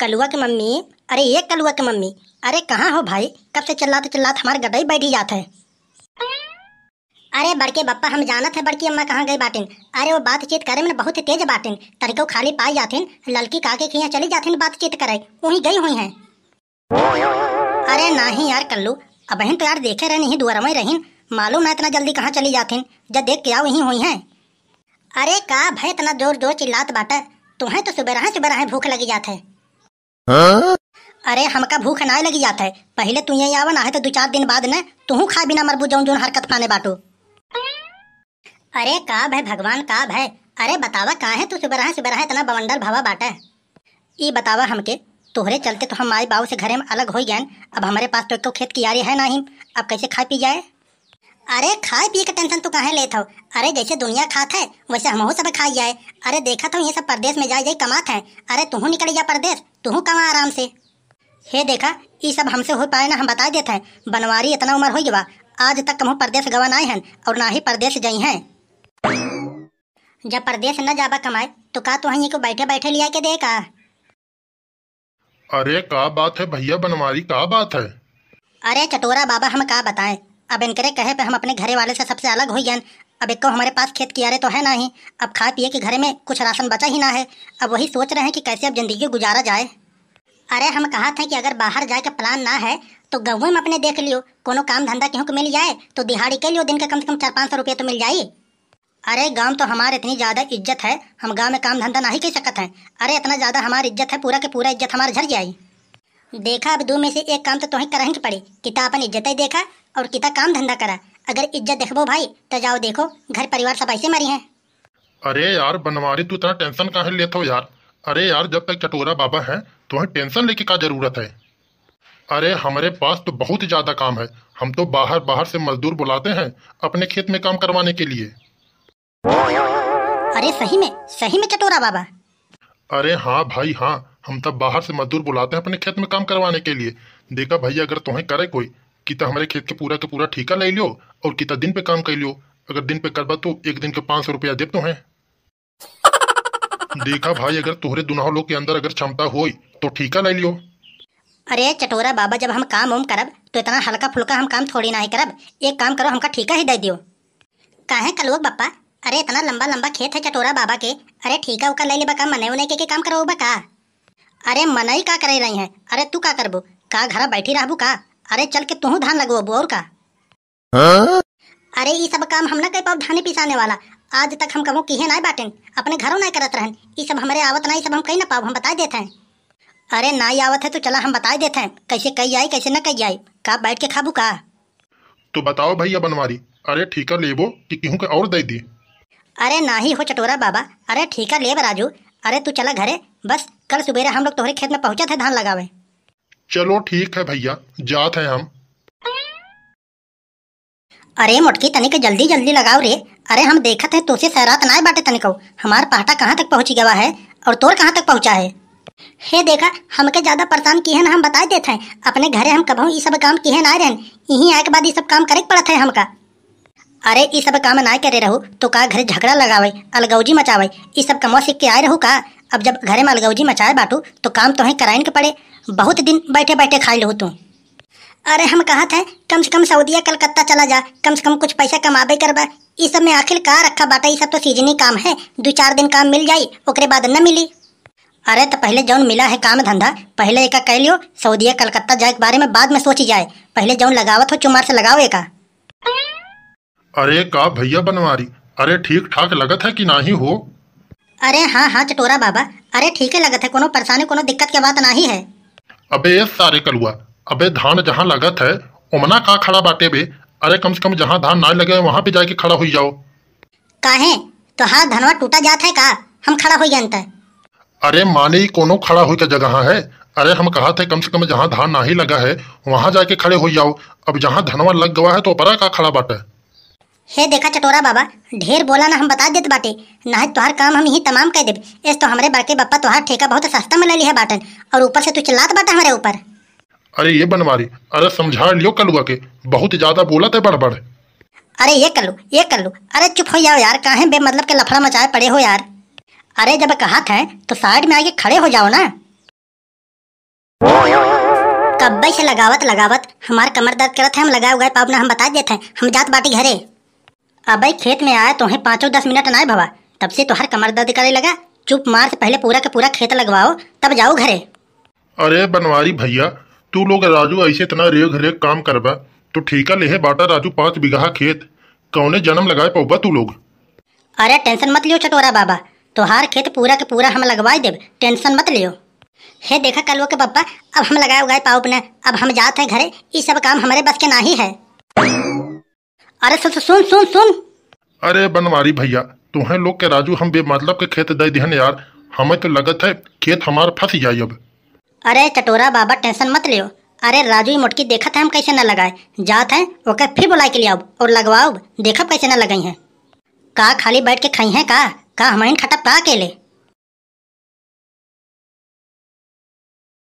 कलुआ की मम्मी अरे ये कलुआ की मम्मी अरे कहाँ हो भाई कब से चिल्लाते चिल्लाते हमारे गड्ढा ही बैठी जाता अरे बड़के बप्पा हम जाना थे बड़की अम्मा कहाँ गई बाटिन अरे वो बातचीत करे में बहुत तेज बाटिन तरीको खाली पाई जाथिन लड़की काके खिया चली जाथिन बातचीत करे वहीं गई हुई हैं अरे नहीं यार कल्लू अब बहन तो यार देखे रहे नहीं दुआर में रहीन मालूम है इतना जल्दी कहाँ चली जाती जब देख के आओ वहीं हुई हैं अरे का भाई इतना जोर जोर चिल्लात बाटा तुम्हें तो सुबह सुबह भूख लगी जाते हैं हाँ? अरे हमका भूख ना लगी जाता है पहले तू यही आवा ना है तो दो चार दिन बाद न तू खा बिना मरबू जाऊ हरकत पाने बाटो अरे का भाई भगवान का भाई अरे बतावा का है तू सुबह सुबह इतना बवंडर भावा बाटा ये बतावा हमके तोहरे चलते तो हम माई बाबू से घरे में अलग हो गए अब हमारे पास तो एक खेत की यारी है ना ही अब कैसे खा पी जाए अरे खाए पी के टेंशन तू कहा लेता हो अरे जैसे दुनिया खात है वैसे हम सब खाई जाए अरे देखा था तो ये सब परदेश में जाए जाए कमात है अरे तुहू निकल जा परदेश तुहू कमा आराम से हे देखा ये सब हमसे हो पाए ना हम बता देते हैं बनवारी इतना उम्र हो गवा आज तक कमो परदेश गवा ना हैं और ना ही परदेश गई हैं जब परदेश न जाबा कमाए तो का तो को बैठे बैठे लिया के देखा अरे का बात है भैया बनवारी का बात है अरे चटोरा बाबा हम का बताएं अब इनकरे कहे पे हम अपने घरे वाले से सबसे अलग हुई जान अब एक हमारे पास खेत कियारे तो है ना ही अब खा पिए कि घरे में कुछ राशन बचा ही ना है अब वही सोच रहे हैं कि कैसे अब ज़िंदगी गुजारा जाए अरे हम कहा थे कि अगर बाहर जाए का प्लान ना है तो गहूँ में अपने देख लियो कोनो काम धंधा क्यों मिल जाए तो दिहाड़ी के लियो दिन का कम से कम चार पाँच सौ रुपये तो मिल जाए अरे गांव तो हमारे इतनी ज़्यादा इज्जत है हम गांव में काम धंधा नहीं कह सकते हैं अरे इतना ज़्यादा हमारी इज्जत है पूरा के पूरा इज्जत हमारे झर जाए देखा अब दो में से एक काम तो तुम्हें करहन के पड़े कि अपन तो इज्जत ही देखा और किता काम धंधा करा अगर इज्जत देखो भाई तो जाओ देखो घर परिवार सब ऐसे मरी है अरे यार बनवारी तू इतना टेंशन कहा लेते हो यार अरे यार जब तक चटोरा बाबा है तुम्हें टेंशन लेके का जरूरत है अरे हमारे पास तो बहुत ज़्यादा काम है हम तो बाहर बाहर से मजदूर बुलाते हैं अपने खेत में काम करवाने के लिए अरे सही में सही में चटोरा बाबा अरे हाँ भाई हाँ हम तो बाहर से मजदूर बुलाते हैं अपने खेत में काम करवाने के लिए देखा भाई अगर तुम्हें करे कोई कि तो हमारे खेत के पूरा का पूरा ठीका ले लियो और कितना तो दिन पे काम कर लियो अगर दिन पे करबा तो एक दिन के पाँच सौ रुपया दे तो हैं देखा भाई अगर तुहरे दुनाव लोग के अंदर अगर क्षमता हो तो ठीका ले लियो अरे चटोरा बाबा जब हम काम उम करब तो इतना हल्का फुल्का हम काम थोड़ी ना ही करब एक काम करो हमका ठीका ही दे दियो काहे का लोग बप्पा अरे इतना लंबा लंबा खेत है चटोरा बाबा के अरे ठीका उका ले लेबा का मने उने के, के काम करो बका अरे मनाई का करे रही है अरे तू का करबो का घर बैठी रहबू का अरे चल के तुहू धान लगवा बोर का हाँ? अरे ये सब काम हम ना कह पाओ धाने पिसाने वाला आज तक हम कहो किए ना बाटें अपने घरों ना करत रहन ये सब हमारे आवत ना ये सब हम कही ना पाओ हम बता देते हैं अरे ना ही आवत है तो चला हम बता देते हैं कैसे कही आई कैसे ना कही आई का बैठ के खाबू का तो बताओ भैया बनवारी अरे ठीका लेबो कि गेहूँ के और दे दी अरे ना ही हो चटोरा बाबा अरे ठीका लेब राजू अरे तू चला घरे बस कल सुबह हम लोग तुम्हारे खेत में पहुंचा थे धान लगावे चलो ठीक है भैया जात है हम अरे मोटकी तनिक जल्दी जल्दी लगाओ रे अरे हम देखत है तोसे सहरात ना बाटे तनिको हमार पहाटा कहाँ तक पहुँच गया है और तोर कहाँ तक पहुँचा है हे देखा हमके ज्यादा परेशान किए ना हम बता देते हैं अपने घरे हम कब ये सब काम किए ना रहन यहीं आए के बाद ये सब काम करे पड़ा है हमका अरे ये सब काम ना करे रहू तो का घरे झगड़ा लगावे अलगौजी मचावे ये सब कमा सीख के आए रहू का अब जब घरे में अलगौजी मचाए बाटू तो काम तो है कराइन के पड़े बहुत दिन बैठे बैठे खाई लो तू अरे हम कहा थे कम से कम सऊदिया कलकत्ता चला जा कम से कम कुछ पैसा कमाबे करवा इस सब में आखिर का रखा बाटा ये सब तो सीजनी काम है दो चार दिन काम मिल जाई ओकरे बाद न मिली अरे तो पहले जौन मिला है काम धंधा पहले एक कह लियो सऊदिया कलकत्ता जाए के बारे में बाद में सोची जाए पहले जौन लगावत हो चुमार से लगाओ एक अरे का भैया बनवारी अरे ठीक ठाक लगत है कि ना ही हो अरे हाँ हाँ चटोरा बाबा अरे ठीक है लगत है कोनो परेशानी कोनो दिक्कत के बात नहीं है अबे ये सारे कलुआ अबे धान जहाँ लगत है उमना का खड़ा बाटे बे अरे कम से कम जहाँ धान ना लगे वहाँ पे जाके खड़ा हो जाओ काहे तो हाँ धनवा टूटा जात है का हम खड़ा हो है अरे माने कोनो खड़ा हुई का जगह है अरे हम कहा थे कम से कम जहाँ धान ना ही लगा है वहाँ जाके खड़े हो जाओ अब जहाँ धनवा लग गया है तो अपरा का खड़ा बाटा है हे देखा चटोरा बाबा ढेर बोला ना हम बता देते बाटे ना तुहार काम हम ही तमाम कह देब एस तो हमारे बड़के बप्पा तुहार ठेका बहुत सस्ता में ले लिया बाटन और ऊपर से तू चिल्लात बाटा हमारे ऊपर अरे ये बनवारी अरे समझा लियो कलुआ के बहुत ज्यादा बोला थे बड़बड़ अरे ये कर लो ये कर लो अरे चुप हो जाओ यार कहा बे मतलब के लफड़ा मचाए पड़े हो यार अरे जब कहा था तो साइड में आके खड़े हो जाओ ना कब्बे से लगावत लगावत हमारे कमर दर्द करत है हम लगाए उगाए पापना हम बता देते हैं हम जात बाटी घरे अब खेत में आया तो है पाँचों दस मिनट ना भवा तब से तो हर कमर दर्द करे लगा चुप मार से पहले पूरा का पूरा खेत लगवाओ तब जाओ घरे अरे बनवारी भैया तू लोग राजू ऐसे इतना रेग रेग काम करवा तो ठीका लेहे बाटा राजू पाँच बीघा खेत कौने जन्म लगाए पौबा तू लोग अरे टेंशन मत लियो चटोरा बाबा तोहार खेत पूरा के पूरा हम लगवाई देव टेंशन मत लियो हे देखा कलुआ के पप्पा अब हम लगाए उगाए पाओ अपने अब हम जाते हैं घरे ये सब काम हमारे बस के ना ही है अरे सुन सुन सुन सुन अरे बनवारी भैया तुहे लोग के राजू हम बेमतलब के खेत दे दिहन यार हमें तो लगत है खेत हमार फंस जाये अब अरे चटोरा बाबा टेंशन मत लियो अरे राजू ही मोटकी देखत हम कैसे न लगाए जात है ओके फिर बुला के लिए आओ और लगवाओ देखा कैसे न लगाई है का खाली बैठ के खाई है का का हमारी खटप का अकेले